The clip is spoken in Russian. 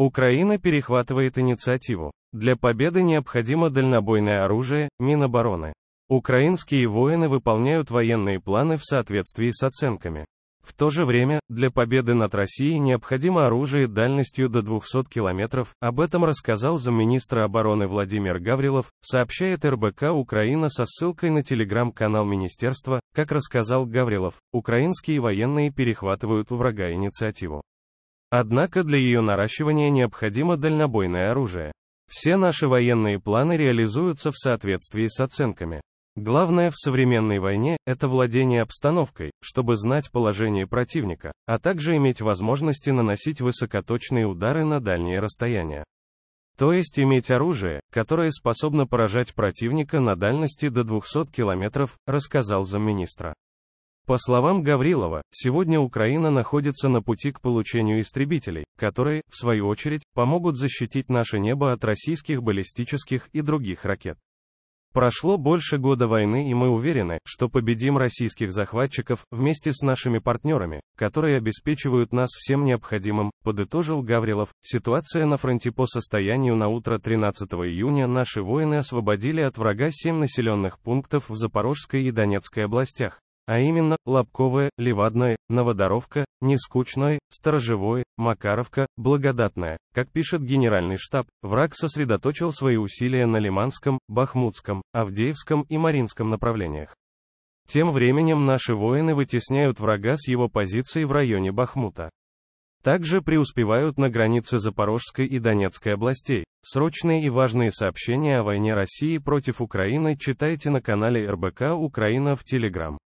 Украина перехватывает инициативу. Для победы необходимо дальнобойное оружие, Минобороны. Украинские воины выполняют военные планы в соответствии с оценками. В то же время, для победы над Россией необходимо оружие дальностью до 200 километров, об этом рассказал замминистра обороны Владимир Гаврилов, сообщает РБК Украина со ссылкой на телеграм-канал министерства, как рассказал Гаврилов, украинские военные перехватывают у врага инициативу. Однако для ее наращивания необходимо дальнобойное оружие. Все наши военные планы реализуются в соответствии с оценками. Главное в современной войне – это владение обстановкой, чтобы знать положение противника, а также иметь возможности наносить высокоточные удары на дальние расстояния. То есть иметь оружие, которое способно поражать противника на дальности до 200 километров, рассказал замминистра. По словам Гаврилова, сегодня Украина находится на пути к получению истребителей, которые, в свою очередь, помогут защитить наше небо от российских баллистических и других ракет. Прошло больше года войны и мы уверены, что победим российских захватчиков, вместе с нашими партнерами, которые обеспечивают нас всем необходимым, подытожил Гаврилов. Ситуация на фронте по состоянию на утро 13 июня наши воины освободили от врага 7 населенных пунктов в Запорожской и Донецкой областях, а именно, Лобковое, Левадное, Новодоровка, Нескучное, Сторожевое, Макаровка, Благодатное. Как пишет генеральный штаб, враг сосредоточил свои усилия на Лиманском, Бахмутском, Авдеевском и Маринском направлениях. Тем временем наши воины вытесняют врага с его позиций в районе Бахмута. Также преуспевают на границе Запорожской и Донецкой областей. Срочные и важные сообщения о войне России против Украины читайте на канале РБК Украина в Телеграм.